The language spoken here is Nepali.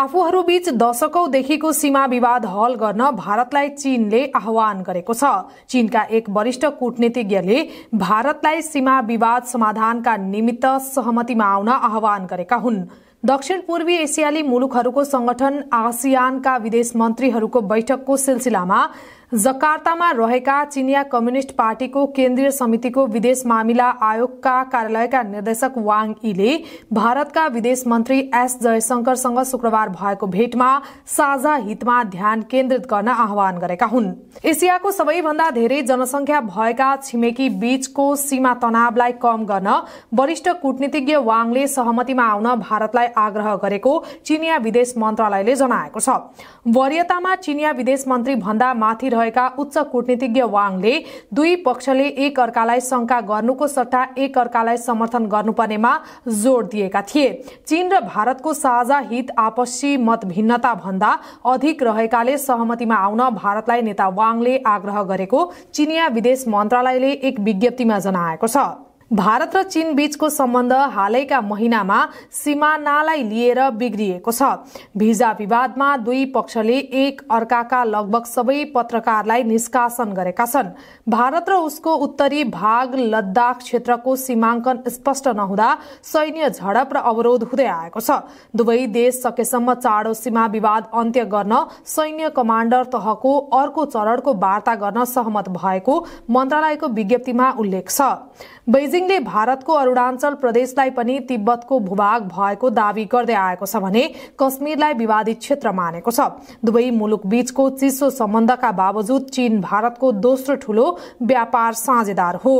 आफूहरूबीच दशकौंदेखिको सीमा विवाद हल गर्न भारतलाई चीनले आह्वान गरेको छ चीनका एक वरिष्ठ कूटनीतिज्ञले भारतलाई सीमा विवाद समाधानका निमित्त सहमतिमा आउन आह्वान गरेका हुन् दक्षिण पूर्वी एसियाली मुलुकहरूको संगठन आसियानका विदेश मन्त्रीहरूको बैठकको सिलसिलामा जकार्तामा रहेका चिनिया कम्युनिष्ट पार्टीको केन्द्रीय समितिको विदेश मामिला आयोगका कार्यालयका निर्देशक वाङ ईले भारतका विदेश मन्त्री एस जयशंकरसँग शुक्रबार भएको भेटमा साझा हितमा ध्यान केन्द्रित गर्न आह्वान गरेका हुन् एसियाको सबैभन्दा धेरै जनसंख्या भएका छिमेकी बीचको सीमा तनावलाई कम गर्न वरिष्ठ कूटनीतिज्ञ वाङले सहमतिमा आउन भारतलाई आग्रह गरेको चिनिया विदेश मन्त्रालयले जनाएको छ वरियतामा चिनिया विदेश मन्त्री भन्दा माथि रहेका उच्च कूटनीतिज्ञ वाङले दुई पक्षले एक अर्कालाई शङ्का गर्नुको सट्टा एक अर्कालाई समर्थन गर्नुपर्नेमा जोड़ दिएका थिए चीन र भारतको साझा हित आपसी मतभिन्नता भन्दा अधिक रहेकाले सहमतिमा आउन भारतलाई नेता वाङले आग्रह गरेको चिनिया विदेश मन्त्रालयले एक विज्ञप्तिमा जनाएको छ भारत र चीन बीचको सम्बन्ध हालैका महिनामा सिमानालाई लिएर बिग्रिएको छ भिजा विवादमा दुई पक्षले एक अर्काका लगभग सबै पत्रकारलाई निष्कासन गरेका छन् भारत र उसको उत्तरी भाग लद्दाख क्षेत्रको सीमांकन स्पष्ट नहुँदा सैन्य झडप र अवरोध हुँदै आएको छ दुवै देश सकेसम्म चाँडो सीमा विवाद अन्त्य गर्न सैन्य कमाण्डर तहको अर्को चरणको वार्ता गर्न सहमत भएको मन्त्रालयको विज्ञप्तिमा उल्लेख छ चीनले भारतको अरूणाञ्चल प्रदेशलाई पनि तिब्बतको भूभाग भएको दावी गर्दै आएको छ भने कश्मीरलाई विवादित क्षेत्र मानेको छ दुवै मुलुक बीचको चिसो सम्बन्धका बावजुद चीन भारतको दोस्रो ठूलो व्यापार साझेदार हो